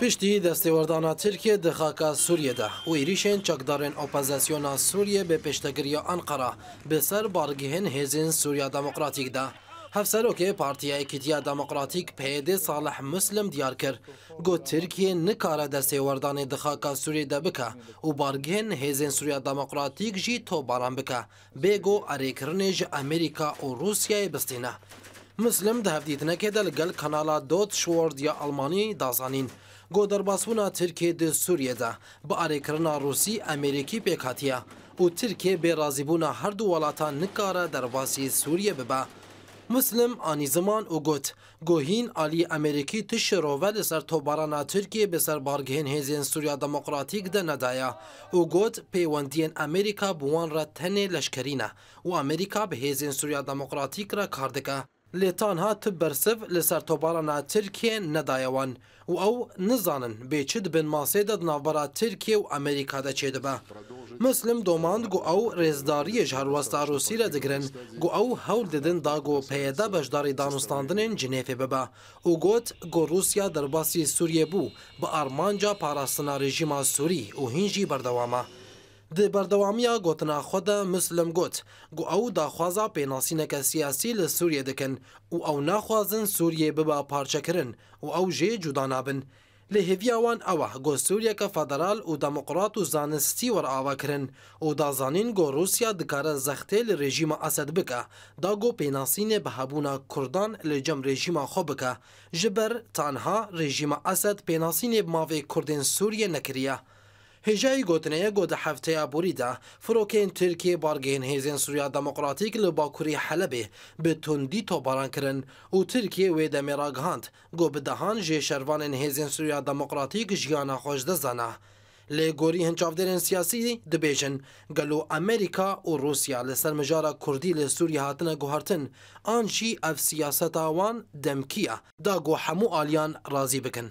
Pişti destewardana Tirkiye di xaka Sûriyê de û êrişên çekdarên opozisyona Sûriyê bi pêştegiriya Enqera bi ser bargihên hêzên Sûriya Demokratîk de. Hevserokê Partiya Ekîtiya Demokratîk PYD Salih Muslim diyar kir, got Tirkiye nikare destêwerdanê dixaka Sûriyê de bike û bargihên hêzên Sûriya Demokratîk jî tobaran bike, bêgo erêkirinê ji Amerîka û Rûsyayê Muslim dihevdîtinekê de li gel kanala Dot Sword ya Almanî dazanîn. Goderbasbûna Tirkiye di Sûriye de bi arêkirina Rûsî Amerîkî pêk hatiye û Tirkiye bêrazîbûna her du welatan nikare derbasî Sûriye bibe. Muslim anî ziman û got Gohîn alî Amerîkî tişi rove li ser tobarana Tirkiye bi ser bargehên hêzên Sûriya Demokratîk de nedaye û got peywendiyên Amerîka bi wan re tenê leşkerîne û Amerîka bi hêzên Sûriya Demokratîk re kar dike. لێ تانها تب بەرسف لەسەر تۆبارانە ترکێ نەدایەوان و ئەو نزانن بێچ دبن ماسێ دەد ناوبەرا ترکیە و ئەمریکا دەچێ دەبە. مسلم دۆماند گو ئەو ڕێزداریەش هەروەستا ڕوسی لە دەگرن گو ئەو هەول ددن داگۆ پێدا بەشداری دانوستاندنێن جنێفێ ببە و گوت گۆ رووسیا دەرباسی سووریە بوو بە ئارمانجا پاراستنا ڕێژیما سووری و هینجی بەردەوامە. د بەردەوامیە گوتناخۆدە مسلم گوت گو ئەو داخوازا پێناسیینەکە سیاسی لە سووریە دەکەن و ئەو ناخوازن سووریێ ببا پارچەکردن و ئەو ژێ جودانابن. لە هێویاوان ئەوە گۆ سووریەکە فەدەرال و دەموقرات و زانستی وەرئاواکردن و دازانین گۆ رووسیا دکارە زەختێ لە ڕێژیمە ئەسد بکە داگۆ پێناسینێ بە هەبوونا کوردان لە جەم ڕێژیمە خۆ بکە ژبەر تانها ڕێژیمە ئەسد پێناسینێ ماوەی کوردێن سووریە نەکریە. هێژای گوتنەیە گۆدە هەفتەیە بوریدا فرۆکەین ترکی بارگەین هێزین سووریا دموکراتیک لە باکووری حەلبێ بە توندی تۆبارانکردن و ترکیە وێ دەمێراگهاند گۆ بدەهان ژێشەروانین هێزین سووریا دموکراتیک ژیانە خۆش دەزانە. لێگۆری هەنجاودێنێن سیاسی دەبێژن گەلو ئەمریکا و رووسیا لەسەر مژارە کوردی لە سووری هاتنە گوهرتن ئانشی ئەف سیاسەتاوان دەمکیە داگۆ هەموو ئالیان ڕازی بکەن.